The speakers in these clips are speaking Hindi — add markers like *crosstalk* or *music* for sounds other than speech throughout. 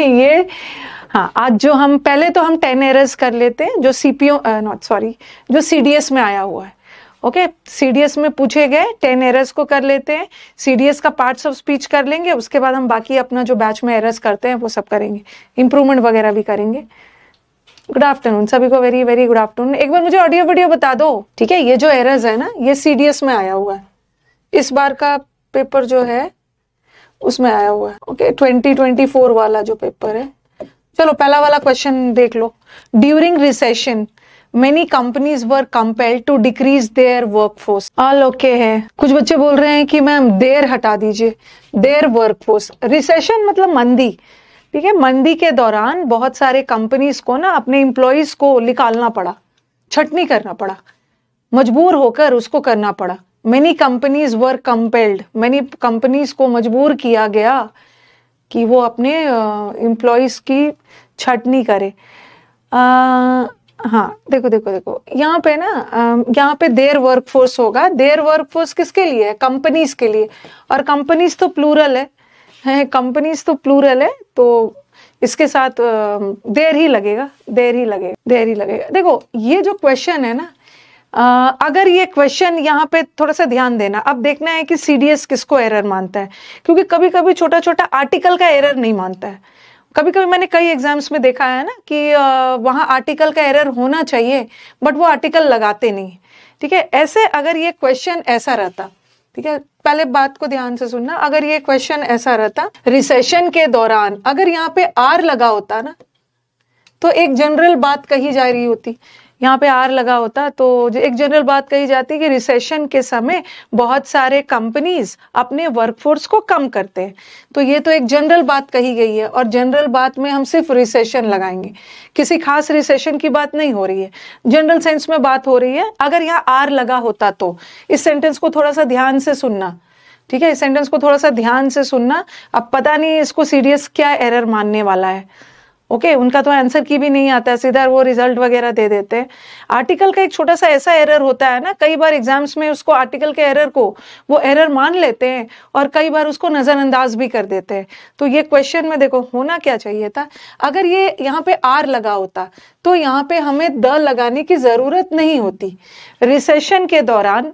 ये हाँ आज जो हम पहले तो हम टेन एरर्स कर लेते हैं जो सीपीओ नॉट सॉरी जो सीडीएस में आया हुआ है ओके सीडीएस में पूछे गए टेन एरर्स को कर लेते हैं सीडीएस का पार्ट्स ऑफ स्पीच कर लेंगे उसके बाद हम बाकी अपना जो बैच में एरर्स करते हैं वो सब करेंगे इंप्रूवमेंट वगैरह भी करेंगे गुड आफ्टरनून सभी को वेरी वेरी गुड आफ्टरनून एक बार मुझे ऑडियो वीडियो बता दो ठीक है ये जो एरर्स है ना ये सीडीएस में आया हुआ है इस बार का पेपर जो है उसमें आया हुआ है ओके ट्वेंटी ट्वेंटी फोर वाला जो पेपर है चलो पहला वाला क्वेश्चन देख लो during recession many companies were compel to decrease their force all okay है कुछ बच्चे बोल रहे हैं कि मैम देर हटा दीजिए देयर वर्क फोर्स रिसेशन मतलब मंदी ठीक है मंदी के दौरान बहुत सारे कंपनीज को ना अपने एम्प्लॉयज को निकालना पड़ा छटनी करना पड़ा मजबूर होकर उसको करना पड़ा many companies were compelled many companies को मजबूर किया गया कि वो अपने एम्प्लॉयज की छटनी करे आ, हाँ देखो देखो देखो यहाँ पे ना यहाँ पे देर वर्कफोर्स होगा देर वर्कफोर्स किसके लिए है कंपनीज के लिए और कंपनीज तो प्लूरल है कंपनीज तो प्लूरल है तो इसके साथ देर ही लगेगा देर ही लगेगा देर ही लगेगा देखो ये जो क्वेश्चन है ना आ, अगर ये क्वेश्चन यहाँ पे थोड़ा सा ध्यान देना अब देखना है कि सीडीएस किसको एरर मानता है क्योंकि कभी कभी छोटा छोटा आर्टिकल का एरर नहीं मानता है कभी कभी मैंने कई एग्जाम्स में देखा है ना कि वहाँ आर्टिकल का एरर होना चाहिए बट वो आर्टिकल लगाते नहीं ठीक है ऐसे अगर ये क्वेश्चन ऐसा रहता ठीक है पहले बात को ध्यान से सुनना अगर ये क्वेश्चन ऐसा रहता रिसेशन के दौरान अगर यहाँ पे आर लगा होता ना तो एक जनरल बात कही जा रही होती यहाँ पे आर लगा होता तो एक जनरल बात कही जाती है कि रिसेशन के समय बहुत सारे कंपनीज अपने वर्कफोर्स को कम करते हैं तो ये तो एक जनरल बात कही गई है और जनरल बात में हम सिर्फ रिसेशन लगाएंगे किसी खास रिसेशन की बात नहीं हो रही है जनरल सेंस में बात हो रही है अगर यहाँ आर लगा होता तो इस सेंटेंस को थोड़ा सा ध्यान से सुनना ठीक है इस सेंटेंस को थोड़ा सा ध्यान से सुनना अब पता नहीं इसको सीरियस क्या एरर मानने वाला है ओके okay, उनका तो आंसर की भी नहीं आता सीधा वो रिजल्ट वगैरह दे देते हैं आर्टिकल का एक छोटा सा ऐसा एरर होता है ना कई बार एग्जाम्स में उसको आर्टिकल के एरर को वो एरर मान लेते हैं और कई बार उसको नज़रअंदाज भी कर देते हैं तो ये क्वेश्चन में देखो होना क्या चाहिए था अगर ये यहाँ पे आर लगा होता तो यहाँ पे हमें द लगाने की ज़रूरत नहीं होती रिसेशन के दौरान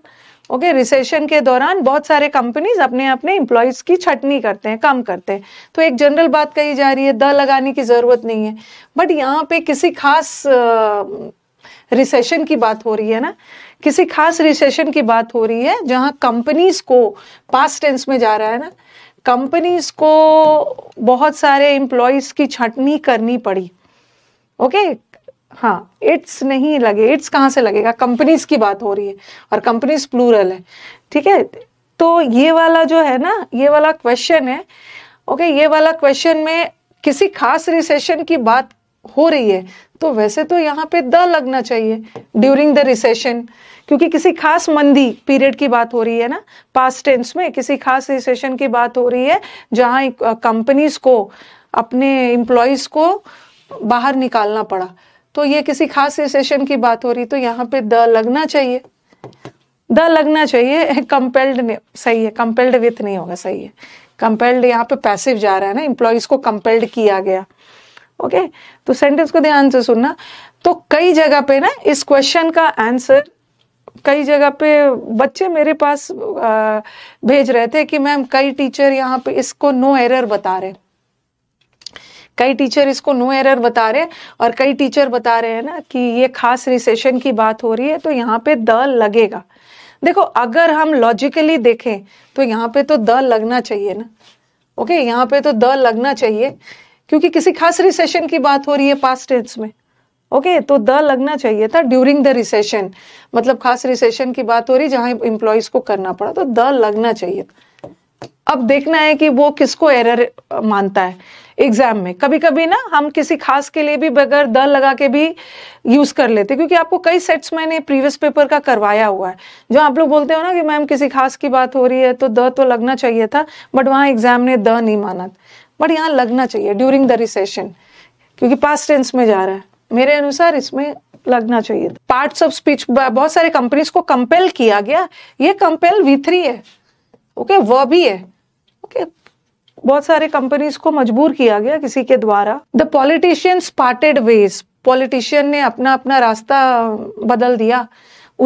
ओके okay, रिसेशन के दौरान बहुत सारे कंपनीज अपने अपने इंप्लॉयज की छटनी करते हैं कम करते हैं तो एक जनरल बात कही जा रही है द लगाने की जरूरत नहीं है बट यहाँ पे किसी खास रिसेशन की बात हो रही है ना किसी खास रिसेशन की बात हो रही है जहाँ कंपनीज को पास टेंस में जा रहा है ना कंपनीज को बहुत सारे एम्प्लॉयज की छटनी करनी पड़ी ओके okay? हाँ इट्स नहीं लगे इट्स कहाँ से लगेगा कंपनीज की बात हो रही है और कंपनीज प्लूरल है ठीक है तो ये वाला जो है ना ये वाला क्वेश्चन है ओके ये वाला क्वेश्चन में किसी खास रिसेशन की बात हो रही है तो वैसे तो यहाँ पे द लगना चाहिए ड्यूरिंग द रिसेशन क्योंकि किसी खास मंदी पीरियड की बात हो रही है ना पास्ट टेंस में किसी खास रिसेशन की बात हो रही है जहाँ कंपनीज को अपने एम्प्लॉयज को बाहर निकालना पड़ा तो ये किसी खास रिसेशन की बात हो रही तो यहाँ पे द लगना चाहिए द लगना चाहिए कंपेल्ड *laughs* सही है कंपेल्ड विथ नहीं होगा सही है कंपेल्ड यहाँ पे पैसिव जा रहा है ना इम्प्लॉयज को कंपेल्ड किया गया ओके तो सेंटेंस को ध्यान से सुनना तो कई जगह पे ना इस क्वेश्चन का आंसर कई जगह पे बच्चे मेरे पास भेज रहे थे कि मैम कई टीचर यहाँ पे इसको नो एरर बता रहे हैं कई टीचर इसको नो एरर बता रहे हैं और कई टीचर बता रहे हैं ना कि ये खास रिसेशन की बात हो रही है तो यहाँ पे द लगेगा देखो अगर हम लॉजिकली देखें तो यहाँ पे तो द लगना चाहिए ना ओके यहाँ पे तो द लगना चाहिए क्योंकि किसी खास रिसेशन की बात हो रही है पास्ट टेंस में ओके okay, तो द लगना चाहिए था ड्यूरिंग द रिसेशन मतलब खास रिसेशन की बात हो रही जहां इंप्लॉइज को करना पड़ा तो द लगना चाहिए अब देखना है कि वो किसको एरर मानता है एग्जाम में कभी कभी ना हम किसी खास के लिए भी बगैर द लगा के भी यूज कर लेते क्योंकि आपको कई सेट्स मैंने प्रीवियस पेपर का करवाया हुआ है जो आप लोग बोलते हो ना कि मैम किसी खास की बात हो रही है तो द तो लगना चाहिए था बट वहाँ एग्जाम ने द नहीं माना बट यहाँ लगना चाहिए ड्यूरिंग द रिसेशन क्योंकि पास टेंस में जा रहा है मेरे अनुसार इसमें लगना चाहिए पार्ट ऑफ स्पीच बहुत सारे कंपनीज को कंपेल किया गया ये कंपेल वी थ्री है ओके okay, वह भी है ओके okay, बहुत सारे कंपनीज को मजबूर किया गया किसी के द्वारा the politician parted ways politician ने अपना अपना रास्ता बदल दिया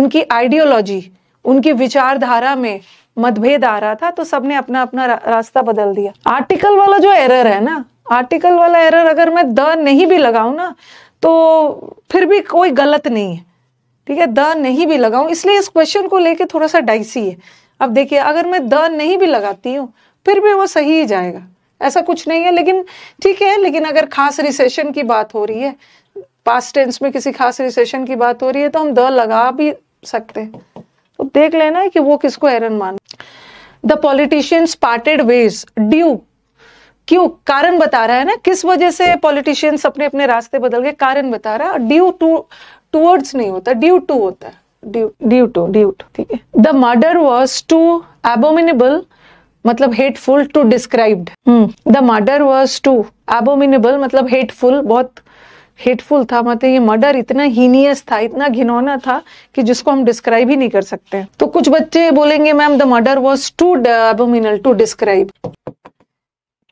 उनकी आइडियोलॉजी उनकी विचारधारा में मतभेद आ रहा था तो सबने अपना अपना रास्ता बदल दिया आर्टिकल वाला जो एरर है ना आर्टिकल वाला एरर अगर मैं द नहीं भी लगाऊ ना तो फिर भी कोई गलत नहीं है ठीक है द नहीं भी लगाऊ इसलिए इस क्वेश्चन को लेके थोड़ा सा डाइसी है अब देखिए अगर मैं द नहीं भी लगाती हूँ फिर भी वो सही ही जाएगा ऐसा कुछ नहीं है लेकिन ठीक है लेकिन अगर खास रिसेशन की बात हो रही है पास टेंस में किसी खास रिसेशन की बात हो रही है तो हम द लगा भी सकते हैं तो देख लेना है कि वो किसको एरन मान the politicians parted ways due क्यों कारण बता रहा है ना किस वजह से पॉलिटिशियंस अपने अपने रास्ते बदल गए कारण बता रहा है ड्यू टू टूवर्ड्स नहीं होता ड्यू टू होता है ड्यू टू ड्यू टू ठीक है the murder was too abominable मतलब hateful to described the murder was too abominable मतलब हेटफुल बहुत हेटफुल था मतलब ये मर्डर इतना हीनियस था इतना घिनौना था कि जिसको हम डिस्क्राइब ही नहीं कर सकते तो कुछ बच्चे बोलेंगे ma'am the murder was too abominable to describe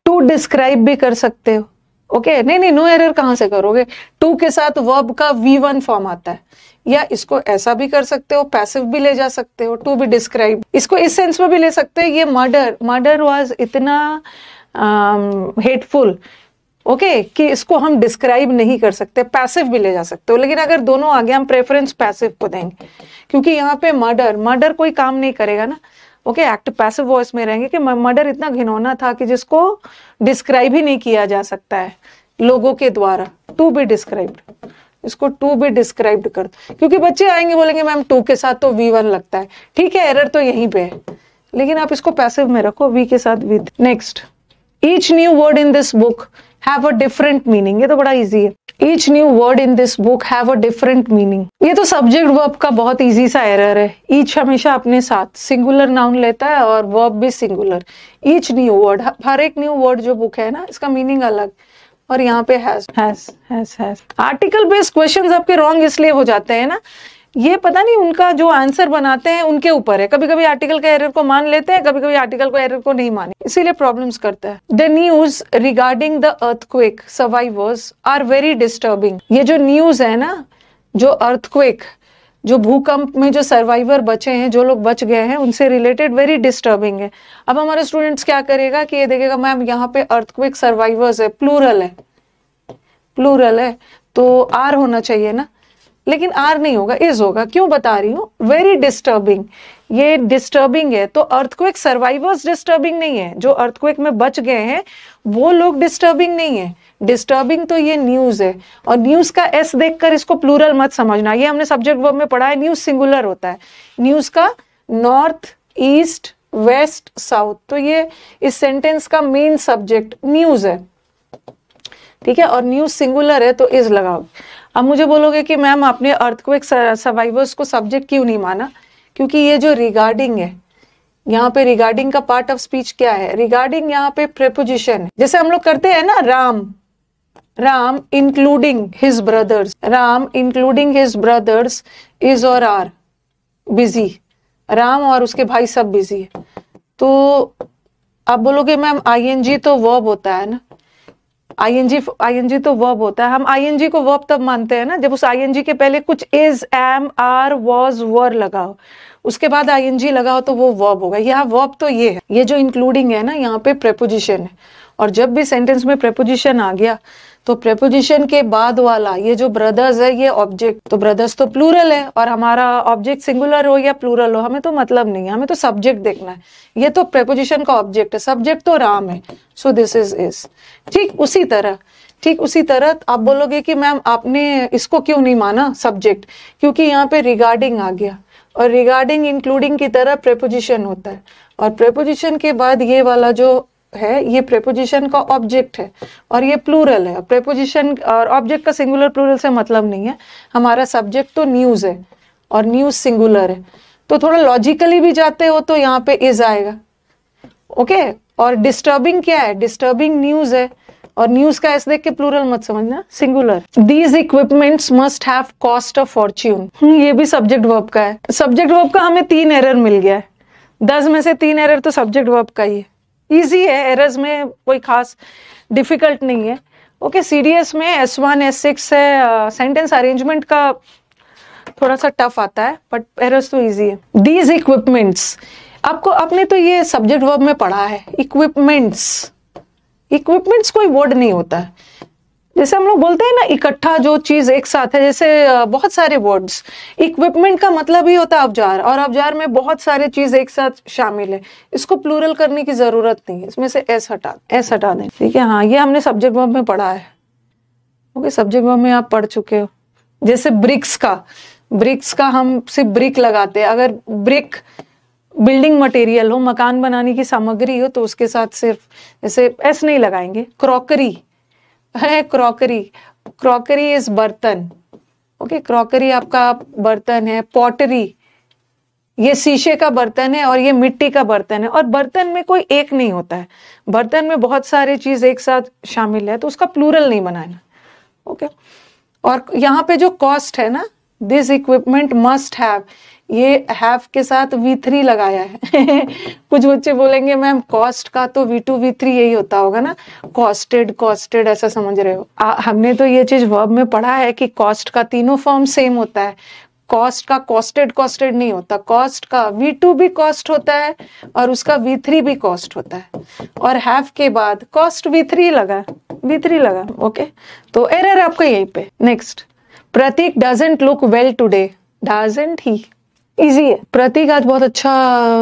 to describe भी कर सकते हो ओके okay? नहीं नहीं नो एरर कहां से करोगे टू के साथ वर्ब का वी वन फॉर्म आता है या इसको ऐसा भी कर सकते हो पैसिव भी ले जा सकते हो टू बी डिस्क्राइब इसको इस सेंस में भी ले सकते हो ये मर्डर मर्डर वाज इतना हेटफुल um, ओके okay, कि इसको हम डिस्क्राइब नहीं कर सकते पैसिव भी ले जा सकते हो लेकिन अगर दोनों आगे हम प्रेफरेंस पैसिव को देंगे क्योंकि यहाँ पे मर्डर मर्डर कोई काम नहीं करेगा ना ओके एक्ट पैसिव वॉइस में रहेंगे कि मर्डर इतना घिनौना था कि जिसको डिस्क्राइब ही नहीं किया जा सकता है लोगों के द्वारा टू बी डिस्क्राइब इसको टू भी डिस्क्राइब कर दो क्योंकि बच्चे आएंगे बोलेंगे मैम टू के साथ तो वी वन लगता है ठीक है एरर तो यहीं पे है लेकिन आप इसको पैसिव में रखो वी के साथ with next each new word in this book have a different meaning ये तो बड़ा इजी है each new word in this book have a different meaning ये तो सब्जेक्ट वर्ब का बहुत इजी सा एरर है ईच हमेशा अपने साथ सिंगुलर नाउन लेता है और वर्ब भी सिंगुलर ईच न्यू वर्ड हर एक न्यू वर्ड जो बुक है ना इसका मीनिंग अलग और यहाँ पे has has has has article based question आपके रॉन्ग इसलिए हो जाते हैं ना ये पता नहीं उनका जो आंसर बनाते हैं उनके ऊपर है कभी कभी आर्टिकल का एरर को मान लेते हैं कभी कभी आर्टिकल को एरर को नहीं माने इसीलिए प्रॉब्लम्स करते हैं the news regarding the earthquake survivors are very disturbing ये जो न्यूज है ना जो अर्थक्वेक जो भूकंप में जो सर्वाइवर बचे हैं जो लोग बच गए हैं उनसे रिलेटेड वेरी डिस्टर्बिंग है अब हमारे स्टूडेंट्स क्या करेगा कि ये देखेगा मैम यहाँ पे अर्थक्विक सर्वाइवर्स है प्लूरल है प्लूरल है तो आर होना चाहिए ना लेकिन आर नहीं होगा इज होगा क्यों बता रही हूँ वेरी डिस्टर्बिंग ये डिस्टर्बिंग है तो अर्थक्वेक सर्वाइवर्स डिस्टर्बिंग नहीं है जो अर्थक्वेक में बच गए हैं वो लोग डिस्टर्बिंग नहीं है डिस्टर्बिंग तो ये न्यूज है और न्यूज का एस देखकर इसको प्लूरल मत समझना ये हमने सब्जेक्ट वर्ब में पढ़ा है न्यूज सिंगुलर होता है न्यूज का नॉर्थ ईस्ट वेस्ट साउथ तो ये इस सेंटेंस का मेन सब्जेक्ट न्यूज है ठीक है और न्यूज सिंगुलर है तो इज लगाओ अब मुझे बोलोगे कि मैम आपने अर्थक्वेक सर्वाइवर्स को सब्जेक्ट क्यों नहीं माना क्योंकि ये जो रिगार्डिंग है यहाँ पे रिगार्डिंग का पार्ट ऑफ स्पीच क्या है रिगार्डिंग यहाँ पे प्रेपोजिशन जैसे हम लोग करते हैं ना Ram Ram including his brothers Ram including his brothers is और आर बिजी राम और उसके भाई सब बिजी है तो आप बोलोगे मैम आई एन जी तो वर्ब होता है ना I I N G N G तो वर्ब होता है हम आई एन जी को वर्ब तब मानते हैं ना जब उस आई एन जी के पहले कुछ is am are was were लगाओ उसके बाद आईएनजी लगा हो तो वो वर्ब होगा यहाँ वर्ब तो ये है ये जो इंक्लूडिंग है ना यहाँ पे प्रेपोजिशन है और जब भी सेंटेंस में प्रेपोजिशन आ गया तो प्रेपोजिशन के बाद वाला ये जो ब्रदर्स है ये ऑब्जेक्ट तो ब्रदर्स तो प्लूरल है और हमारा ऑब्जेक्ट सिंगुलर हो या प्लूरल हो हमें तो मतलब नहीं है हमें तो सब्जेक्ट देखना है ये तो प्रेपोजिशन का ऑब्जेक्ट है सब्जेक्ट तो राम है सो दिस इज इज ठीक उसी तरह ठीक उसी तरह आप बोलोगे कि मैम आपने इसको क्यों नहीं माना सब्जेक्ट क्योंकि यहाँ पे रिगार्डिंग आ गया और रिगार्डिंग इंक्लूडिंग की तरह प्रेपोजिशन होता है और प्रेपोजिशन के बाद ये वाला जो है ये प्रेपोजिशन का ऑब्जेक्ट है और ये प्लूरल है प्रेपोजिशन और ऑब्जेक्ट का सिंगुलर प्लूरल से मतलब नहीं है हमारा सब्जेक्ट तो न्यूज है और न्यूज सिंगुलर है तो थोड़ा लॉजिकली भी जाते हो तो यहाँ पे इज आएगा ओके okay? और डिस्टर्बिंग क्या है डिस्टर्बिंग न्यूज है और न्यूज का ऐसे देख के प्लूरल मत समझना singular these equipments must have cost of fortune ये भी सब्जेक्ट वर्ब का है सब्जेक्ट वर्ब का हमें तीन एरर मिल गया है दस में से तीन एरर तो सब्जेक्ट वर्ब का ही है ईजी है एरर्स में कोई खास डिफिकल्ट नहीं है ओके सी डी एस में एस वन एस सिक्स है सेंटेंस uh, अरेंजमेंट का थोड़ा सा टफ आता है बट एरर्स तो ईजी है दीज इक्विपमेंट्स आपको आपने तो ये सब्जेक्ट वर्ब में पढ़ा है इक्विपमेंट्स इक्विपमेंट्स कोई वर्ड नहीं होता है जैसे हम लोग बोलते हैं ना इकट्ठा जो चीज एक साथ है जैसे बहुत सारे वर्ड्स इक्विपमेंट का मतलब ही होता है अवजार और अवजार में बहुत सारे चीज एक साथ शामिल है इसको प्लूरल करने की जरूरत नहीं है इसमें से एस हटा एस हटा दें ठीक है हाँ ये हमने सब्जेक्ट वर्ब में पढ़ा है ओके सब्जेक्ट वर्ब में आप पढ़ चुके हो जैसे ब्रिक्स का ब्रिक्स का हम सिर्फ ब्रिक लगाते हैं अगर ब्रिक बिल्डिंग मटेरियल हो मकान बनाने की सामग्री हो तो उसके साथ सिर्फ जैसे एस नहीं लगाएंगे क्रॉकरी है क्रॉकरी क्रॉकरी इज बर्तन ओके क्रॉकरी आपका बर्तन है पॉटरी ये शीशे का बर्तन है और ये मिट्टी का बर्तन है और बर्तन में कोई एक नहीं होता है बर्तन में बहुत सारे चीज एक साथ शामिल है तो उसका प्लूरल नहीं बनाना ओके और यहाँ पे जो कॉस्ट है ना दिस इक्विपमेंट मस्ट हैव ये हैव के साथ वी थ्री लगाया है *laughs* कुछ बच्चे बोलेंगे मैम कॉस्ट का तो वी टू वी थ्री यही होता होगा ना कॉस्टेड कॉस्टेड ऐसा समझ रहे हो आ, हमने तो ये चीज वर्ब में पढ़ा है कि कॉस्ट का तीनों फॉर्म सेम होता है कॉस्ट का कॉस्टेड कॉस्टेड नहीं होता कॉस्ट का वी टू भी कॉस्ट होता है और उसका वी थ्री भी कॉस्ट होता है और हैव के बाद कॉस्ट वी थ्री लगा वी थ्री लगा ओके तो एरर आपका यहीं पे next Prateek doesn't look well today doesn't he easy है प्रतीक आज बहुत अच्छा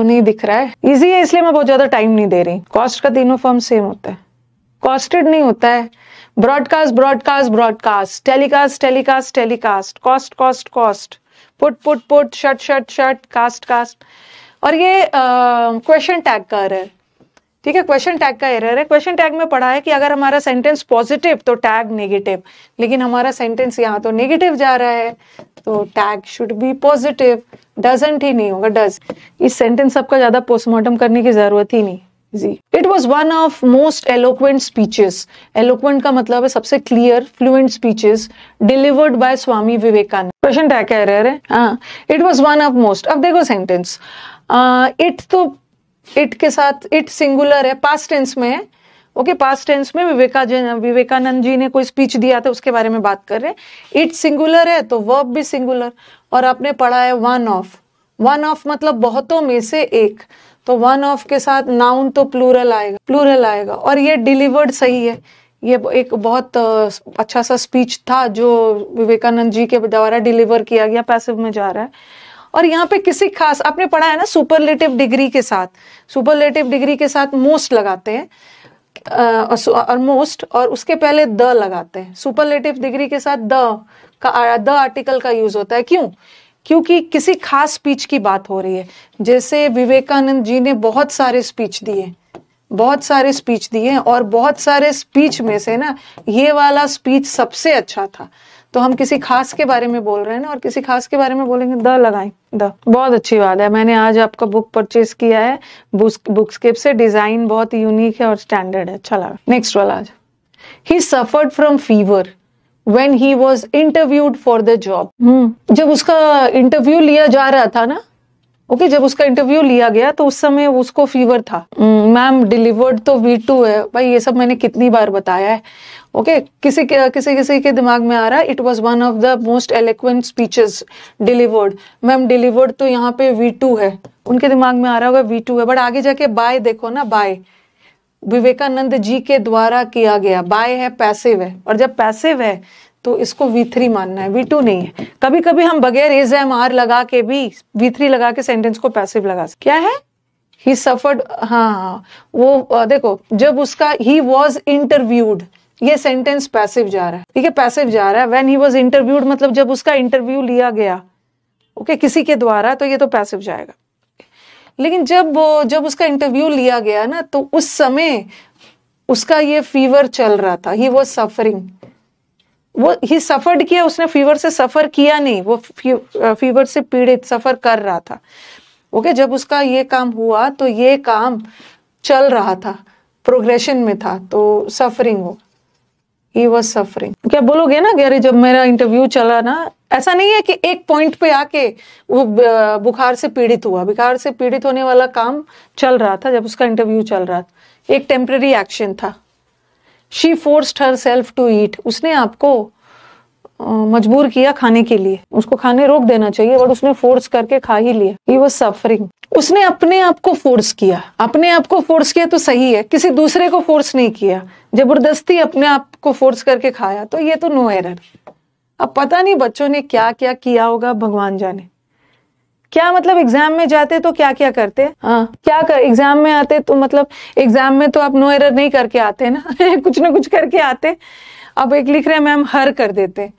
नहीं दिख रहा है इजी है इसलिए मैं बहुत ज्यादा टाइम नहीं दे रही कॉस्ट का तीनों फॉर्म सेम होता है कॉस्टेड नहीं होता है broadcast broadcast broadcast telecast telecast telecast cost cost cost put put put shut shut shut cast cast और ये क्वेश्चन टैग कर रहा है ठीक है क्वेश्चन टैग का एरर है क्वेश्चन टैग में पढ़ा है कि अगर हमारा सेंटेंस पॉजिटिव तो टैग नेगेटिव लेकिन हमारा सेंटेंस यहाँ तो नेगेटिव जा रहा है तो tag should be positive doesn't he नहीं होगा डज इस सेंटेंस सबका ज्यादा पोस्टमार्टम करने की जरूरत ही नहीं जी it was one of most eloquent speeches eloquent का मतलब है सबसे clear fluent speeches delivered by Swami Vivekananda question tag का एरर है it was one of most अब देखो सेंटेंस इट uh, तो इट के साथ इट सिंगुलर है पास्ट टेंस में है ओके पास्ट टेंस में विवेकाजन विवेकानंद जी ने कोई स्पीच दिया था उसके बारे में बात कर रहे हैं इट सिंगुलर है तो वर्ब भी सिंगुलर और आपने पढ़ा है वन ऑफ वन ऑफ मतलब बहुतों में से एक तो वन ऑफ के साथ नाउन तो प्लूरल आएगा प्लूरल आएगा और ये डिलीवर्ड सही है ये एक बहुत अच्छा सा स्पीच था जो विवेकानंद जी के द्वारा डिलीवर किया गया पैसिव में जा रहा है और यहाँ पे किसी खास आपने पढ़ा है ना सुपरलेटिव डिग्री के साथ सुपरलेटिव डिग्री के साथ मोस्ट लगाते हैं और मोस्ट और उसके पहले द लगाते हैं सुपरलेटिव डिग्री के साथ द का द आर्टिकल का यूज होता है क्यों क्योंकि किसी खास स्पीच की बात हो रही है जैसे विवेकानंद जी ने बहुत सारे स्पीच दिए बहुत सारे स्पीच दिए और बहुत सारे स्पीच में से ना ये वाला स्पीच सबसे अच्छा था तो हम किसी खास के बारे में बोल रहे हैं ना और किसी खास के बारे में बोलेंगे द लगाएं द बहुत अच्छी बात है मैंने आज आपका बुक परचेज किया है बुक स्केप से डिजाइन बहुत यूनिक है और स्टैंडर्ड है अच्छा लगा नेक्स्ट वाला आज ही suffered from fever when he was interviewed for the job जब उसका इंटरव्यू लिया जा रहा था ना ओके okay, जब उसका इंटरव्यू लिया गया तो उस समय उसको फीवर था मैम हम्म। डिलीवर्ड तो वी टू है भाई ये सब मैंने कितनी बार बताया है ओके किसी के किसी किसी के दिमाग में आ रहा है it was one of the most eloquent speeches delivered ma'am delivered तो यहाँ पे वी टू है उनके दिमाग में आ रहा होगा वी टू है बट आगे जाके बाय देखो ना बाय विवेकानंद जी के द्वारा किया गया बाय है पैसिव है और जब पैसिव है तो इसको थ्री मानना है वी टू नहीं है कभी कभी हम बगैर एज एम आर लगा के भी थ्री लगा के सेंटेंस को पैसिव लगा क्या है ही हाँ, सफर्ड हाँ, हाँ वो देखो जब उसका ही वॉज इंटरव्यूड ये सेंटेंस पैसिव जा रहा है ठीक है पैसिव जा रहा है व्हेन ही वाज इंटरव्यूड मतलब जब उसका इंटरव्यू लिया गया ओके okay, किसी के द्वारा तो ये तो पैसिव जाएगा लेकिन जब जब उसका इंटरव्यू लिया गया ना तो उस समय उसका ये फीवर चल रहा था ही वॉज सफरिंग वो ही सफर्ड किया उसने फीवर से सफर किया नहीं वो फीवर uh, से पीड़ित सफर कर रहा था ओके okay, जब उसका ये काम हुआ तो ये काम चल रहा था प्रोग्रेशन में था तो सफरिंग हो ही वॉज सफरिंग क्या बोलोगे ना गैरी जब मेरा इंटरव्यू चला ना ऐसा नहीं है कि एक पॉइंट पे आके वो बुखार से पीड़ित हुआ बुखार से पीड़ित होने वाला काम चल रहा था जब उसका इंटरव्यू चल रहा था एक टेम्प्रेरी एक्शन था she force herself to eat उसने आपको मजबूर किया खाने के लिए उसको खाने रोक देना चाहिए बट उसने फोर्स करके खा ही लिया ही वॉज सफरिंग उसने अपने आप को फोर्स किया अपने आप को फोर्स किया तो सही है किसी दूसरे को फोर्स नहीं किया जबरदस्ती अपने आप को फोर्स करके खाया तो ये तो नो एरर अब पता नहीं बच्चों ने क्या क्या किया होगा भगवान जाने क्या मतलब एग्जाम में जाते तो क्या क्या करते हाँ क्या कर एग्जाम में आते तो मतलब एग्जाम में तो आप नो एरर नहीं करके आते ना *laughs* कुछ ना कुछ करके आते अब एक लिख रहे मैम हर कर देते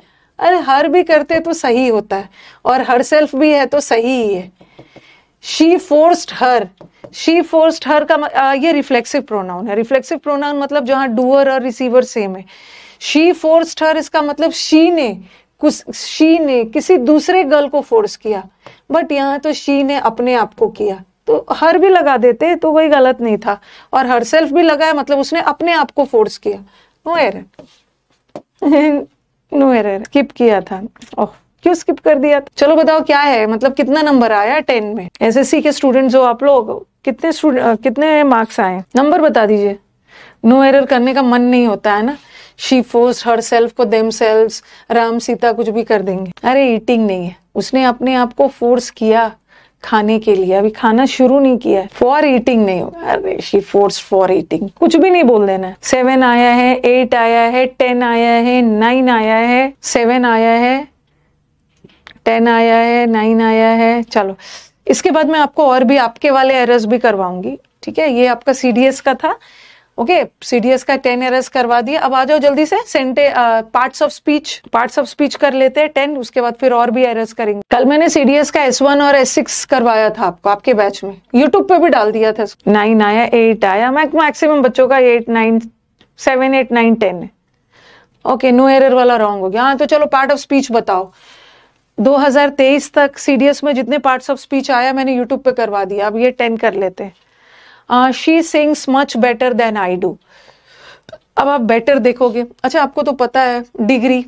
अरे हर भी करते तो सही होता है और हर सेल्फ भी है तो सही ही है she forced her she forced her का ये रिफ्लेक्सिव प्रोनाउन है रिफ्लेक्सिव प्रोनाउन मतलब जहां डूअर और रिसीवर सेम है शी फोर्स्ड हर इसका मतलब शी ने कुछ शी ने किसी दूसरे गर्ल को फोर्स किया बट यहाँ तो शी ने अपने आप को किया तो हर भी लगा देते तो कोई गलत नहीं था और हर सेल्फ भी लगाया मतलब उसने अपने आप को फोर्स किया नो एर नो एर स्किप किया था ओह oh. क्यों स्किप कर दिया था चलो बताओ क्या है मतलब कितना नंबर आया टेन में सी के स्टूडेंट जो आप लोग कितने कितने मार्क्स आए नंबर बता दीजिए नो एरर करने का मन नहीं होता है ना शी फोर्स हर सेल्फ को देम सेल्फ राम सीता कुछ भी कर देंगे अरे ईटिंग नहीं है उसने अपने आप को फोर्स किया खाने के लिए अभी खाना शुरू नहीं किया है फॉर ईटिंग नहीं होगा अरे शी फोर्स फॉर ईटिंग कुछ भी नहीं बोल देना सेवन आया है एट आया है टेन आया है नाइन आया है सेवन आया है टेन आया है नाइन आया है चलो इसके बाद मैं आपको और भी आपके वाले एरर्स भी करवाऊंगी ठीक है ये आपका सी का था ओके सीडीएस का टेन एरर्स करवा दिए अब आ जाओ जल्दी से सेंटे parts of speech parts of speech कर लेते हैं टेन उसके बाद फिर और भी एरर्स करेंगे कल मैंने सीडीएस का एस वन और एस सिक्स करवाया था आपको आपके बैच में यूट्यूब पे भी डाल दिया था नाइन आया एट आया मैं मैक्सिमम बच्चों का eight nine seven eight nine ten okay no error वाला रॉन्ग हो गया हाँ तो चलो पार्ट ऑफ स्पीच बताओ 2023 तक सी में जितने पार्ट्स ऑफ स्पीच आया मैंने यूट्यूब पे करवा दिया अब ये टेन कर लेते हैं she sings much better than I do अब आप बेटर देखोगे अच्छा आपको तो पता है degree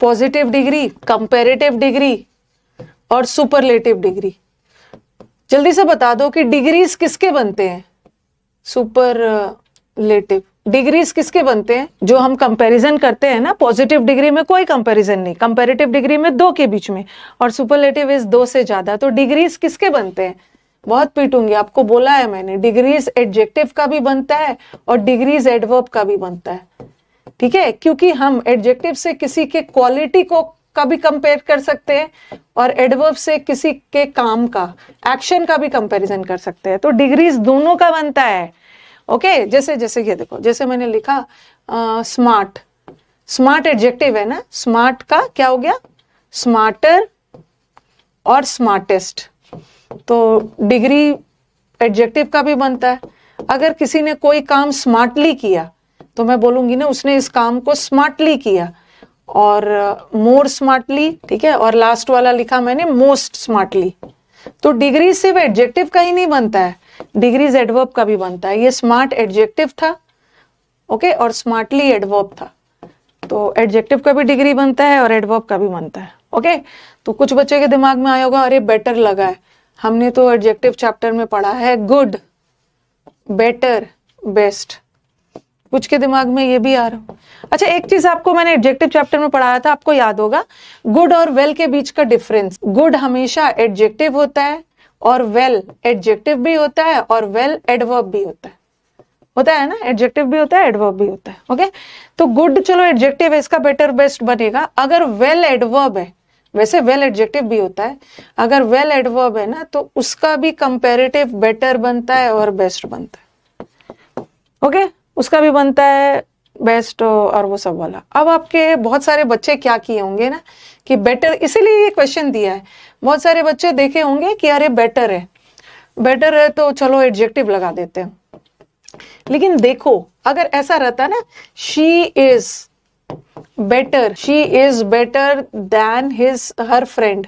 positive degree comparative degree और सुपरलेटिव डिग्री जल्दी से बता दो कि डिग्रीज किसके बनते हैं सुपरलेटिव डिग्रीज किसके बनते हैं जो हम कंपैरिजन करते हैं ना पॉजिटिव डिग्री में कोई कंपैरिजन नहीं कंपैरेटिव डिग्री में दो के बीच में और सुपरलेटिव इज दो से ज्यादा तो डिग्रीज किसके बनते हैं बहुत पीटूंगी आपको बोला है मैंने डिग्रीज एडजेक्टिव का भी बनता है और डिग्रीज एडवर्ब का भी बनता है ठीक है क्योंकि हम एडजेक्टिव से किसी के क्वालिटी को का भी कंपेयर कर सकते हैं और एडवर्ब से किसी के काम का एक्शन का भी कंपैरिजन कर सकते हैं तो डिग्रीज दोनों का बनता है ओके जैसे जैसे ये देखो जैसे मैंने लिखा स्मार्ट स्मार्ट एडजेक्टिव है ना स्मार्ट का क्या हो गया स्मार्टर और स्मार्टेस्ट तो डिग्री एडजेक्टिव का भी बनता है अगर किसी ने कोई काम स्मार्टली किया तो मैं बोलूंगी ना उसने इस काम को स्मार्टली किया और मोर स्मार्टली ठीक है और लास्ट वाला लिखा मैंने मोस्ट स्मार्टली तो डिग्री सिर्फ एडजेक्टिव का ही नहीं बनता है डिग्रीज एडवर्ब का भी बनता है ये स्मार्ट एडजेक्टिव था ओके okay? और स्मार्टली एडवर्ब था तो एडजेक्टिव का भी डिग्री बनता है और एडवर्ब का भी बनता है ओके okay? तो कुछ बच्चे के दिमाग में आया होगा अरे बेटर लगा है हमने तो एडजेक्टिव चैप्टर में पढ़ा है गुड बेटर बेस्ट कुछ के दिमाग में ये भी आ रहा हो अच्छा एक चीज आपको मैंने एडजेक्टिव चैप्टर में पढ़ाया था आपको याद होगा गुड और वेल well के बीच का डिफरेंस गुड हमेशा एडजेक्टिव होता है और वेल एडजेक्टिव भी होता है और वेल एडवर्ब भी होता है होता है ना एडजेक्टिव भी होता है एडवर्ब भी होता है ओके तो गुड चलो एडजेक्टिव है इसका बेटर बेस्ट बनेगा अगर वेल एडवर्ब है वैसे वेल एडजेक्टिव भी होता है अगर वेल well एडवर्ब है ना तो उसका भी कंपेरेटिव बेटर बनता है और बेस्ट बनता है ओके उसका भी बनता है बेस्ट और वो सब वाला अब आपके बहुत सारे बच्चे क्या किए होंगे ना कि बेटर इसीलिए ये क्वेश्चन दिया है बहुत सारे बच्चे देखे होंगे कि अरे बेटर है बेटर है तो चलो एडजेक्टिव लगा देते हैं लेकिन देखो अगर ऐसा रहता ना she is better she is better than his her friend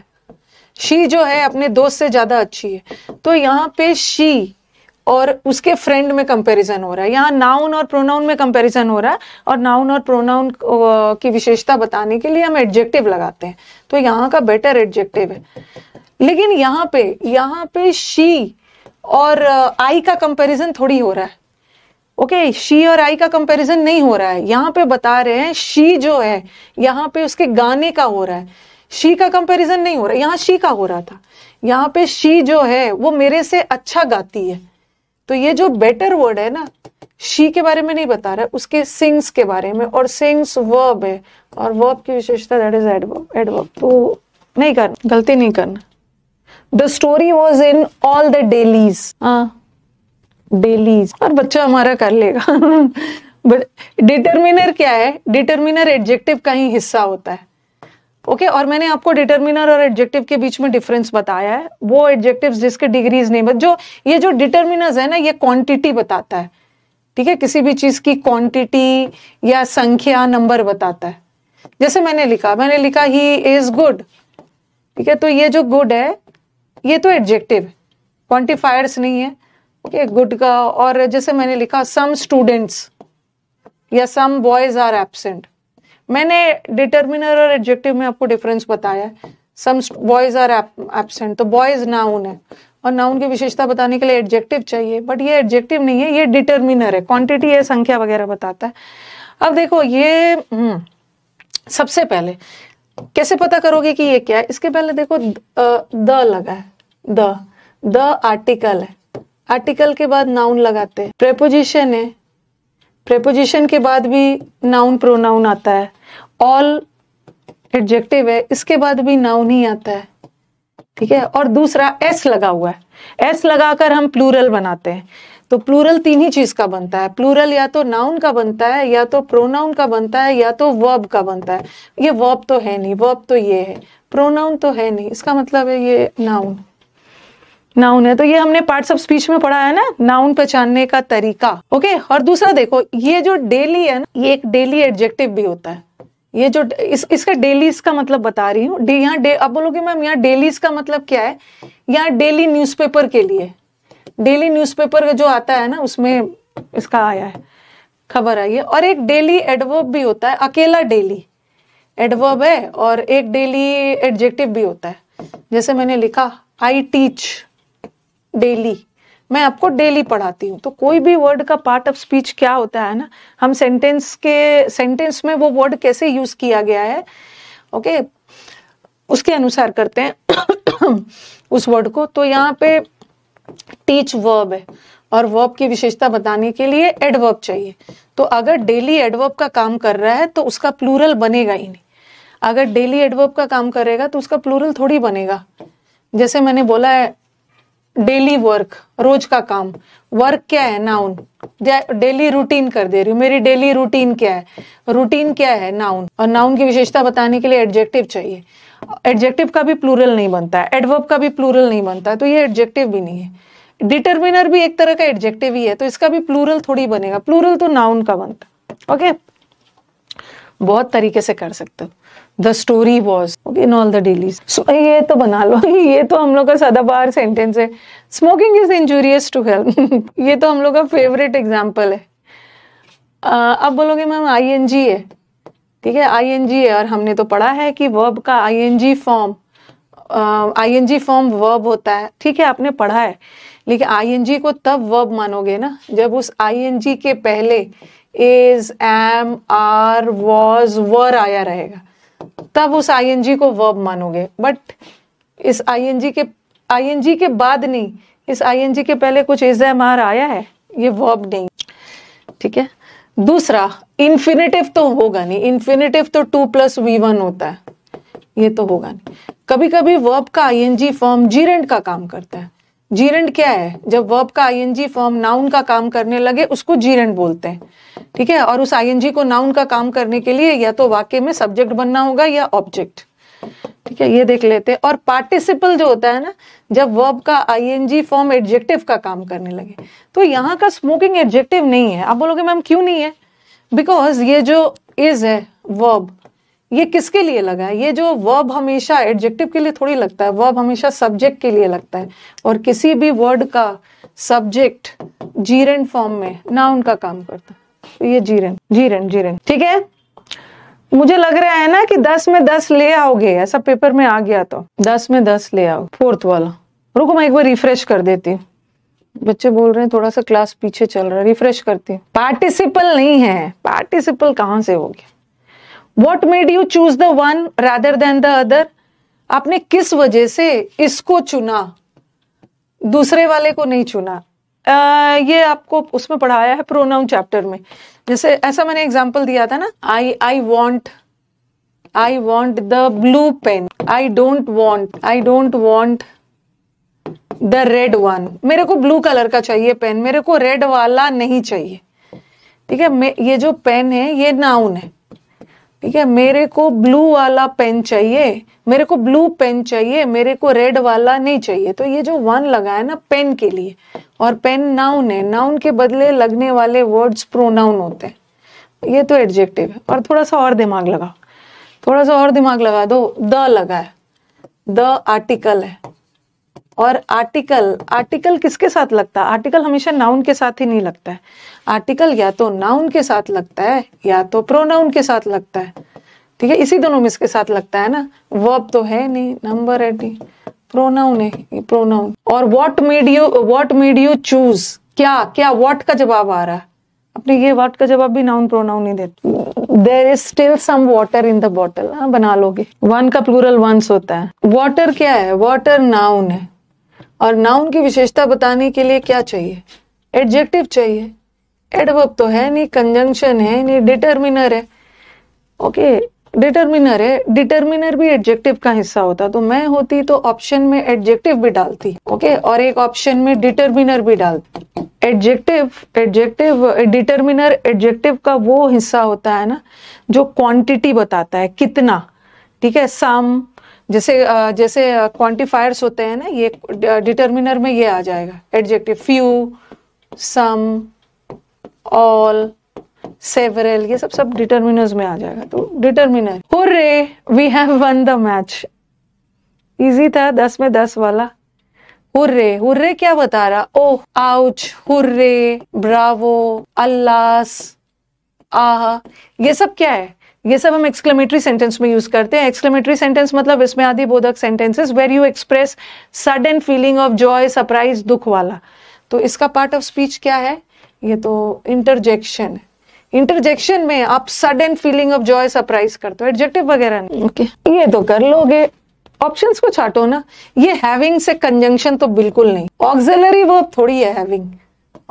she जो है अपने दोस्त से ज्यादा अच्छी है तो यहाँ पे शी और उसके फ्रेंड में कंपैरिजन हो रहा है यहाँ नाउन और प्रोनाउन में कंपैरिजन हो रहा है और नाउन और प्रोनाउन की विशेषता बताने के लिए हम एडजेक्टिव लगाते हैं तो यहाँ का बेटर एडजेक्टिव है लेकिन यहाँ पे यहाँ पे शी और आई का कंपैरिजन थोड़ी हो रहा है ओके okay, शी और आई का कंपैरिजन नहीं हो रहा है यहाँ पे बता रहे हैं शी जो है यहाँ पे उसके गाने का हो रहा है शी का कंपैरिजन नहीं हो रहा है यहाँ शी का हो रहा था यहाँ पे शी जो है वो मेरे से अच्छा गाती है तो ये जो बेटर वर्ड है ना शी के बारे में नहीं बता रहा है उसके सिंग्स के बारे में और सिंग्स वर्ब है और वर्ब की विशेषता दैट इज एडवर्ब एडवर्ब तो नहीं करना गलती नहीं करना the story was in all the dailies dailies और बच्चा हमारा कर लेगा बट *laughs* डिटर्मिनर क्या है डिटर्मिनर एडजेक्टिव का ही हिस्सा होता है ओके okay? और मैंने आपको डिटर्मिनर और एडजेक्टिव के बीच में डिफरेंस बताया है वो एडजेक्टिव जिसके डिग्रीज नहीं जो ये जो डिटर्मिनर्स है ना ये क्वांटिटी बताता है ठीक है किसी भी चीज की क्वांटिटी या संख्या नंबर बताता है जैसे मैंने लिखा मैंने लिखा ही इज गुड ठीक है तो ये जो गुड है ये तो एडजेक्टिव क्वांटिफायर्स नहीं है ओके okay, गुड का और जैसे मैंने लिखा सम स्टूडेंट्स या सम बॉयज आर एबसेंट मैंने डिटर्मिनर और एडजेक्टिव में आपको डिफरेंस बताया सम बॉयज आर एबसेंट तो बॉयज नाउन है और नाउन की विशेषता बताने के लिए एडजेक्टिव चाहिए बट ये एडजेक्टिव नहीं है ये डिटर्मिनर है क्वांटिटी है संख्या वगैरह बताता है अब देखो ये हम्म, सबसे पहले कैसे पता करोगे कि ये क्या है इसके पहले देखो द लगा है द द आर्टिकल है आर्टिकल के बाद नाउन लगाते हैं प्रेपोजिशन है प्रेपोजिशन के बाद भी नाउन प्रोनाउन आता है ऑल एडजेक्टिव है इसके बाद भी नाउन ही आता है ठीक है और दूसरा एस लगा हुआ है एस लगाकर हम प्लूरल बनाते हैं तो प्लूरल तीन ही चीज का बनता है प्लूरल या तो नाउन का बनता है या तो प्रोनाउन का बनता है या तो वर्ब का बनता है ये वर्ब तो है नहीं वर्ब तो ये है प्रोनाउन तो है नहीं इसका मतलब है ये नाउन नाउन है तो ये हमने पार्ट ऑफ स्पीच में पढ़ा है ना नाउन पहचानने का तरीका ओके और दूसरा देखो ये जो डेली है ना ये एक डेली एडजेक्टिव भी होता है ये जो इस इसका डेलीज का मतलब बता रही हूँ यहाँ डे अब बोलोगे मैम यहाँ डेलीज का मतलब क्या है यहाँ डेली न्यूज़पेपर के लिए डेली न्यूज़पेपर जो आता है ना उसमें इसका आया है खबर आई है और एक डेली एडवर्ब भी होता है अकेला डेली एडवर्ब है और एक डेली एडजेक्टिव भी होता है जैसे मैंने लिखा आई टीच डेली मैं आपको डेली पढ़ाती हूँ तो कोई भी वर्ड का पार्ट ऑफ स्पीच क्या होता है ना हम सेंटेंस के सेंटेंस में वो वर्ड कैसे यूज किया गया है ओके उसके अनुसार करते हैं *coughs* उस वर्ड को तो यहाँ पे टीच वर्ब है और वर्ब की विशेषता बताने के लिए एडवर्ब चाहिए तो अगर डेली एडवर्ब का काम कर रहा है तो उसका प्लूरल बनेगा ही नहीं अगर डेली एडवर्ब का काम करेगा तो उसका प्लूरल थोड़ी बनेगा जैसे मैंने बोला है डेली वर्क रोज का काम वर्क क्या है नाउन डेली रूटीन कर दे रही हूँ मेरी डेली रूटीन क्या है रूटीन क्या है नाउन और नाउन की विशेषता बताने के लिए एडजेक्टिव चाहिए एडजेक्टिव का भी प्लूरल नहीं बनता है एडवर्ब का भी प्लूरल नहीं बनता है तो ये एडजेक्टिव भी नहीं है डिटर्मिनर भी एक तरह का एडजेक्टिव ही है तो इसका भी प्लूरल थोड़ी बनेगा प्लूरल तो नाउन का बनता ओके बहुत तरीके से कर सकते हो the story was in all the dailies ये तो बना लो *laughs* ये तो हम लोग का सदा बार सेंटेंस है smoking is injurious to health ये तो हम लोग का फेवरेट एग्जाम्पल है uh, अब बोलोगे मैम आई एन जी है ठीक है आई एन जी है और हमने तो पढ़ा है कि वर्ब का I N G form I N G form verb होता है ठीक है आपने पढ़ा है लेकिन आई एन जी को तब वर्ब मानोगे ना जब उस आई एन जी के पहले is am are was were आया रहेगा तब उस आईएनजी को वर्ब मानोगे बट इस आईएनजी के आईएनजी के बाद नहीं इस आईएनजी के पहले कुछ इज एम आर आया है ये वर्ब नहीं ठीक है दूसरा इन्फिनेटिव तो होगा नहीं इन्फिनेटिव तो टू प्लस वी वन होता है ये तो होगा नहीं कभी कभी वर्ब का आईएनजी फॉर्म जीरेंट का काम करता है जीरेंट क्या है जब वर्ब का आईएनजी फॉर्म नाउन का काम करने लगे उसको जीरेंड बोलते हैं ठीक है और उस आईएनजी को नाउन का काम करने के लिए या तो वाक्य में सब्जेक्ट बनना होगा या ऑब्जेक्ट ठीक है ये देख लेते हैं और पार्टिसिपल जो होता है ना जब वर्ब का आईएनजी फॉर्म एडजेक्टिव का काम करने लगे तो यहाँ का स्मोकिंग एडजेक्टिव नहीं है आप बोलोगे मैम क्यों नहीं है बिकॉज ये जो इज है वर्ब ये किसके लिए लगा है ये जो वर्ब हमेशा एडजेक्टिव के लिए थोड़ी लगता है वर्ब हमेशा सब्जेक्ट के लिए लगता है और किसी भी वर्ड का सब्जेक्ट जीरन फॉर्म में ना उनका काम करता है तो ये जीरन जीरन जीरन ठीक है मुझे लग रहा है ना कि दस में दस ले आओगे ऐसा पेपर में आ गया तो दस में दस ले आओ फोर्थ वाला रुको मैं एक बार रिफ्रेश कर देती हूँ बच्चे बोल रहे हैं थोड़ा सा क्लास पीछे चल रहा है रिफ्रेश करती हूँ पार्टिसिपल नहीं है पार्टिसिपल कहाँ से हो गया what made you choose the one rather than the other आपने किस वजह से इसको चुना दूसरे वाले को नहीं चुना आ, ये आपको उसमें पढ़ाया है प्रोनाउन चैप्टर में जैसे ऐसा मैंने एग्जाम्पल दिया था ना I I want I want the blue pen I don't want I don't want the red one मेरे को ब्लू कलर का चाहिए पेन मेरे को रेड वाला नहीं चाहिए ठीक है ये जो पेन है ये नाउन है ठीक है मेरे को ब्लू वाला पेन चाहिए मेरे को ब्लू पेन चाहिए मेरे को रेड वाला नहीं चाहिए तो ये जो वन लगा है ना पेन के लिए और पेन नाउन है नाउन के बदले लगने वाले वर्ड्स प्रोनाउन होते हैं ये तो एडजेक्टिव है और थोड़ा सा और दिमाग लगाओ थोड़ा सा और दिमाग लगा दो द लगा है द आर्टिकल है और आर्टिकल आर्टिकल किसके साथ लगता है आर्टिकल हमेशा नाउन के साथ ही नहीं लगता है आर्टिकल या तो नाउन के साथ लगता है या तो प्रोनाउन के साथ लगता है ठीक है इसी दोनों में इसके साथ लगता है ना वर्ब तो है नहीं नंबर है नहीं प्रोनाउन है प्रोनाउन और what made you what made you choose क्या क्या व्हाट का जवाब आ रहा है अपने ये वॉट का जवाब भी नाउन प्रोनाउन नहीं देते there is still some water in the bottle बना लोगे वन का प्लूरल वंस होता है वॉटर क्या है वॉटर नाउन है और नाउन की विशेषता बताने के लिए क्या चाहिए एडजेक्टिव चाहिए एडवर्ब तो है नहीं कंजंक्शन है नहीं डिटर्मिनर है ओके डिटर्मिनर है डिटर्मिनर भी एडजेक्टिव का हिस्सा होता तो मैं होती तो ऑप्शन में एडजेक्टिव भी डालती ओके और एक ऑप्शन में डिटर्मिनर भी डालती एडजेक्टिव एडजेक्टिव डिटर्मिनर एडजेक्टिव का वो हिस्सा होता है ना जो क्वांटिटी बताता है कितना ठीक है सम जैसे जैसे क्वांटिफायर्स होते हैं ना ये डिटर्मिनर में ये आ जाएगा adjective few some all several ये सब सब डिटर्मिनर्स में आ जाएगा तो determiner hurray we have won the match easy था दस में दस वाला हुर्रे हुर्रे क्या बता रहा oh ouch hurray bravo alas ah ये सब क्या है ये सब हम एक्सक्लेमेटरी सेंटेंस में यूज करते हैं एक्सक्लेमेटरी सेंटेंस मतलब इसमें आदि बोधक sentences where you express sudden feeling of joy surprise दुख वाला तो इसका पार्ट ऑफ स्पीच क्या है ये तो इंटरजेक्शन इंटरजेक्शन में आप sudden feeling of joy surprise करते हो एडजेक्टिव वगैरह नहीं ओके okay. ये तो कर लोगे ऑप्शंस को छाटो ना ये हैविंग से कंजंक्शन तो बिल्कुल नहीं ऑक्सिलरी वर्ब थोड़ी है हैविंग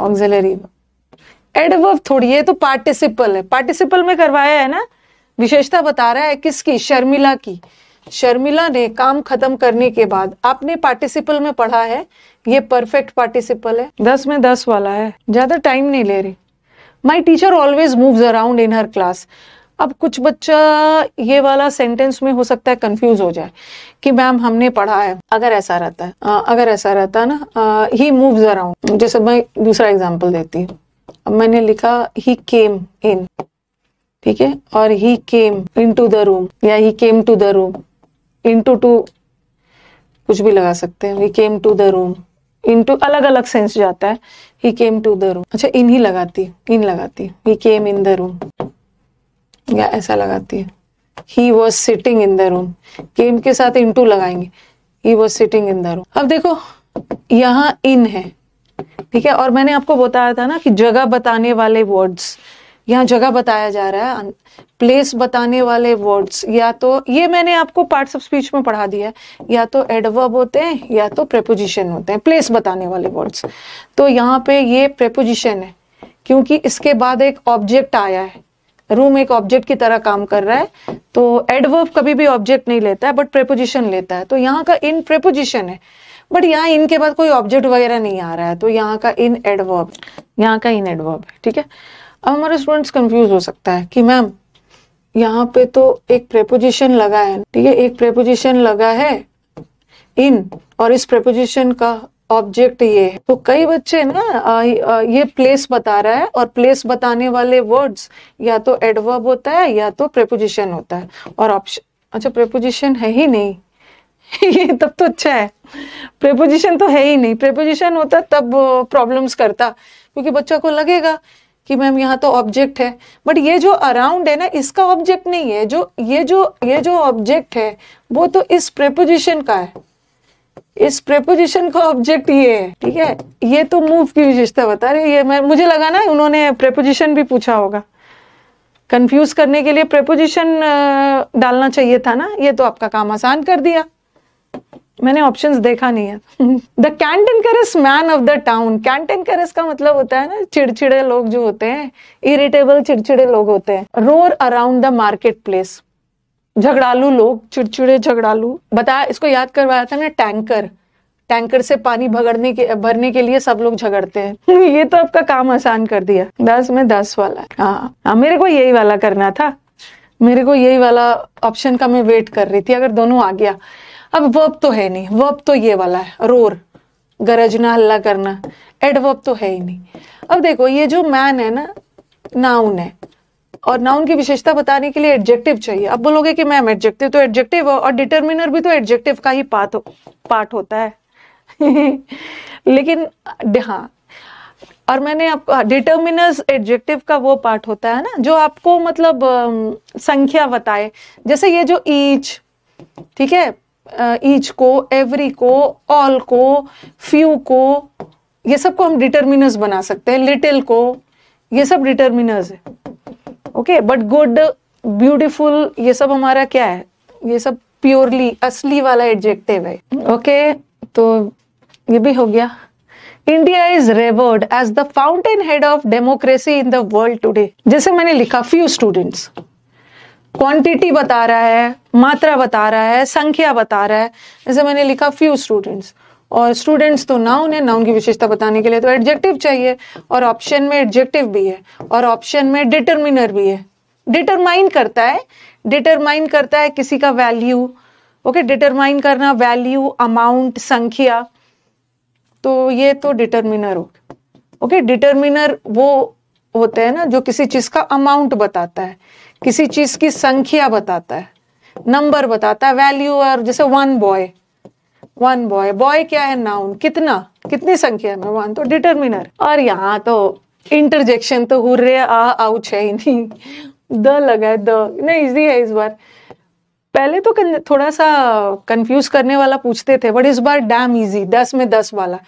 ऑक्सिलरी वर्ब एडवर्ब थोड़ी है तो पार्टिसिपल है पार्टिसिपल में करवाया है ना विशेषता बता रहा है किसकी शर्मिला की शर्मिला ने काम खत्म करने के बाद आपने पार्टिसिपल में पढ़ा है ये परफेक्ट पार्टिसिपल है दस में दस वाला है ज्यादा टाइम नहीं ले रही my teacher always move around in her class अब कुछ बच्चा ये वाला सेंटेंस में हो सकता है कंफ्यूज हो जाए कि मैम हमने पढ़ा है अगर ऐसा रहता है आ, अगर ऐसा रहता है ना ही मूव अराउंड जैसे मैं दूसरा एग्जाम्पल देती हूँ मैंने लिखा ही केम इन ठीक है और he came in to the room या he came to the room in to कुछ भी लगा सकते हैं he came to the room to अलग अलग सेंस जाता है he came to the room अच्छा इन ही लगाती इन लगाती ही केम इन द रूम या ऐसा लगाती है he was sitting in the room came के साथ इन टू लगाएंगे he was sitting in the room अब देखो यहाँ इन है ठीक है और मैंने आपको बताया था ना कि जगह बताने वाले वर्ड्स यहाँ जगह बताया जा रहा है प्लेस बताने वाले वर्ड्स या तो ये मैंने आपको पार्ट्स ऑफ स्पीच में पढ़ा दिया है या तो एडवर्ब होते हैं या तो प्रेपोजिशन होते हैं प्लेस बताने वाले वर्ड्स तो यहाँ पे ये प्रेपोजिशन है क्योंकि इसके बाद एक ऑब्जेक्ट आया है रूम एक ऑब्जेक्ट की तरह काम कर रहा है तो एडवर्ब कभी भी ऑब्जेक्ट नहीं लेता है बट प्रेपोजिशन लेता है तो यहाँ का इन प्रेपोजिशन है बट यहाँ इनके बाद कोई ऑब्जेक्ट वगैरह नहीं आ रहा है तो यहाँ का इन एडवर्ब यहाँ का इन एडवर्ब ठीक है अब हमारा स्टूडेंट्स कंफ्यूज हो सकता है कि मैम यहाँ पे तो एक प्रेपोजिशन लगा है ठीक है एक प्रेपोजिशन लगा है इन और इस प्रेपोजिशन का ऑब्जेक्ट ये है तो कई बच्चे ना आ, ये प्लेस बता रहा है और प्लेस बताने वाले वर्ड्स या तो एडवर्ब होता है या तो प्रेपोजिशन होता है और ऑप्शन अच्छा प्रेपोजिशन है ही नहीं *laughs* ये तब तो अच्छा है प्रेपोजिशन तो है ही नहीं प्रेपोजिशन होता तब प्रॉब्लम्स करता क्योंकि बच्चा को लगेगा कि मैम यहाँ तो ऑब्जेक्ट है बट ये जो अराउंड है ना इसका ऑब्जेक्ट नहीं है जो ये जो ये जो ऑब्जेक्ट है वो तो इस प्रेपोजिशन का है इस प्रेपोजिशन का ऑब्जेक्ट ये है ठीक है ये तो मूव की विशेषता बता रही है मैं मुझे लगा ना उन्होंने प्रेपोजिशन भी पूछा होगा कंफ्यूज करने के लिए प्रेपोजिशन डालना चाहिए था ना ये तो आपका काम आसान कर दिया मैंने ऑप्शंस देखा नहीं है the cantankerous man of the town cantankerous का मतलब होता है ना चिड़चिड़े लोग जो होते हैं इरिटेबल चिड़चिड़े लोग होते हैं roar around the market place झगड़ालू लोग चिड़चिड़े झगड़ालू बताया इसको याद करवाया था ना टैंकर टैंकर से पानी भगड़ने के भरने के लिए सब लोग झगड़ते हैं *laughs* ये तो आपका काम आसान कर दिया दस में दस वाला हाँ हाँ मेरे को यही वाला करना था मेरे को यही वाला ऑप्शन का मैं वेट कर रही थी अगर दोनों आ गया अब वर्ब तो है नहीं वर्ब तो ये वाला है रोर गरजना हल्ला करना एडवर्ब तो है ही नहीं अब देखो ये जो मैन है ना नाउन है और नाउन की विशेषता बताने के लिए एडजेक्टिव चाहिए अब बोलोगे कि मैम एडजेक्टिव तो एडजेक्टिव और डिटर्मिनर भी तो एडजेक्टिव का ही पार्ट हो पार्ट होता है *laughs* लेकिन हाँ और मैंने आपको डिटर्मिनर्स एडजेक्टिव का वो पार्ट होता है ना जो आपको मतलब संख्या बताए जैसे ये जो ईच ठीक है ईच को एवरी को ऑल को फ्यू को ये सब को हम डिटर्मिनर्स बना सकते हैं लिटिल को ये सब डिटर्मिनर्स है ओके बट गुड ब्यूटीफुल ये सब हमारा क्या है ये सब प्योरली असली वाला एडजेक्टिव है ओके okay, तो ये भी हो गया India is revered as the fountain head of democracy in the world today जैसे मैंने लिखा फ्यू स्टूडेंट्स क्वांटिटी बता रहा है मात्रा बता रहा है संख्या बता रहा है जैसे मैंने लिखा फ्यू स्टूडेंट्स और स्टूडेंट्स तो नाउन है नाउन की विशेषता बताने के लिए तो एडजेक्टिव चाहिए और ऑप्शन में एडजेक्टिव भी है और ऑप्शन में डिटरमिनर भी है डिटरमाइन करता है डिटरमाइन करता है किसी का वैल्यू ओके डिटरमाइन करना वैल्यू अमाउंट संख्या तो ये तो डिटरमिनर हो ओके डिटरमिनर वो होते हैं ना जो किसी चीज का अमाउंट बताता है किसी चीज की संख्या बताता है नंबर बताता है वैल्यू और जैसे one boy one boy boy क्या है नाउन कितना कितनी संख्या में वन तो डिटर्मिनर और यहाँ तो इंटरजेक्शन तो हुर्रे आ आउच है ही नहीं द लगा द नहीं इजी है इस बार पहले तो थोड़ा सा कंफ्यूज करने वाला पूछते थे बट इस बार डैम इजी दस में दस वाला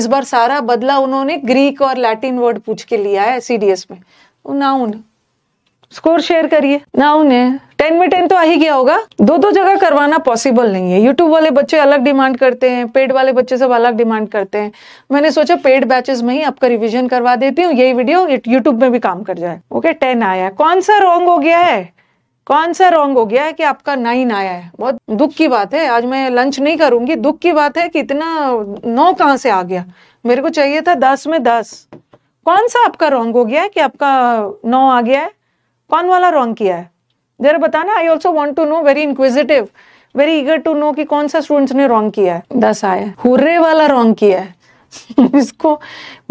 इस बार सारा बदला उन्होंने ग्रीक और लैटिन वर्ड पूछ के लिया है सीडीएस में नाउन तो स्कोर शेयर करिए ना उन्हें टेन में टेन तो आ ही गया होगा दो दो जगह करवाना पॉसिबल नहीं है यूट्यूब वाले बच्चे अलग डिमांड करते हैं पेड वाले बच्चे सब अलग डिमांड करते हैं मैंने सोचा पेड बैचेस में ही आपका रिविजन करवा देती हूँ यही वीडियो यूट्यूब में भी काम कर जाए ओके टेन आया है कौन सा रॉन्ग हो गया है कौन सा रॉन्ग हो गया है कि आपका नाइन आया है बहुत दुख की बात है आज मैं लंच नहीं करूंगी दुख की बात है कि इतना नौ कहाँ से आ गया मेरे को चाहिए था दस में दस कौन सा आपका रॉन्ग हो गया है कि आपका नौ आ गया है कौन वाला रॉन्ग किया है जरा बताना I also want to know very inquisitive very eager to know कि कौन सा स्टूडेंट्स ने रॉन्ग किया है दस आए हुर्रे वाला रॉन्ग किया है *laughs* इसको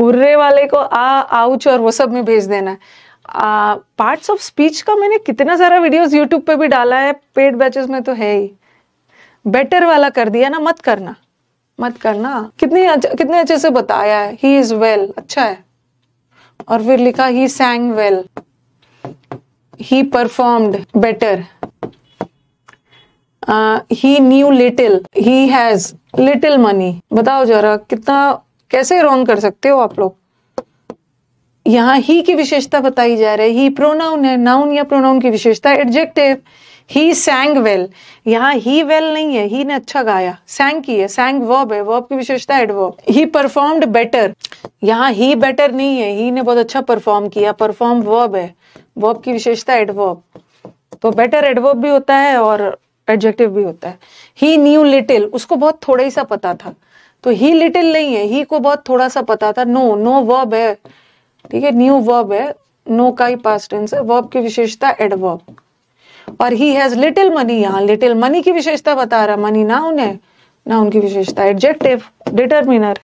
हुर्रे वाले को आ आउच और वो सब में भेज देना है पार्ट्स ऑफ स्पीच का मैंने कितना सारा वीडियोस यूट्यूब पे भी डाला है पेड बैचेस में तो है ही बेटर वाला कर दिया ना मत करना मत करना कितने अच्छा, कितने अच्छे से बताया है ही इज वेल अच्छा है और फिर लिखा he sang well he performed better he knew little he has little money बताओ जरा कितना कैसे रॉन्ग कर सकते हो आप लोग यहाँ ही की विशेषता बताई जा रही है ही प्रोनाउन है नाउन या प्रोनाउन की विशेषता एडजेक्टिव ही सैंग वेल यहाँ ही वेल नहीं है ही ने अच्छा गाया सैंग की है सैंग वर्ब है वर्ब की विशेषता एडवर्ब ही परफॉर्म्ड बेटर यहाँ ही बेटर नहीं है ही ने बहुत अच्छा परफॉर्म किया परफॉर्म वर्ब है वर्ब की विशेषता एडवर्ब तो बेटर एडवर्ब भी होता है और एडजेक्टिव भी होता है ही न्यू लिटिल उसको बहुत थोड़ा ही सा पता था तो ही लिटिल नहीं है ही को बहुत थोड़ा सा पता था नो नो वर्ब है ठीक है न्यू वर्ब है नो का ही पास्ट टेंस है वर्ब की विशेषता एडवर्ब और ही हैज लिटिल मनी यहाँ लिटिल मनी की विशेषता बता रहा मनी ना उन्हें ना उनकी विशेषता एडजेक्टिव डिटर्मिनर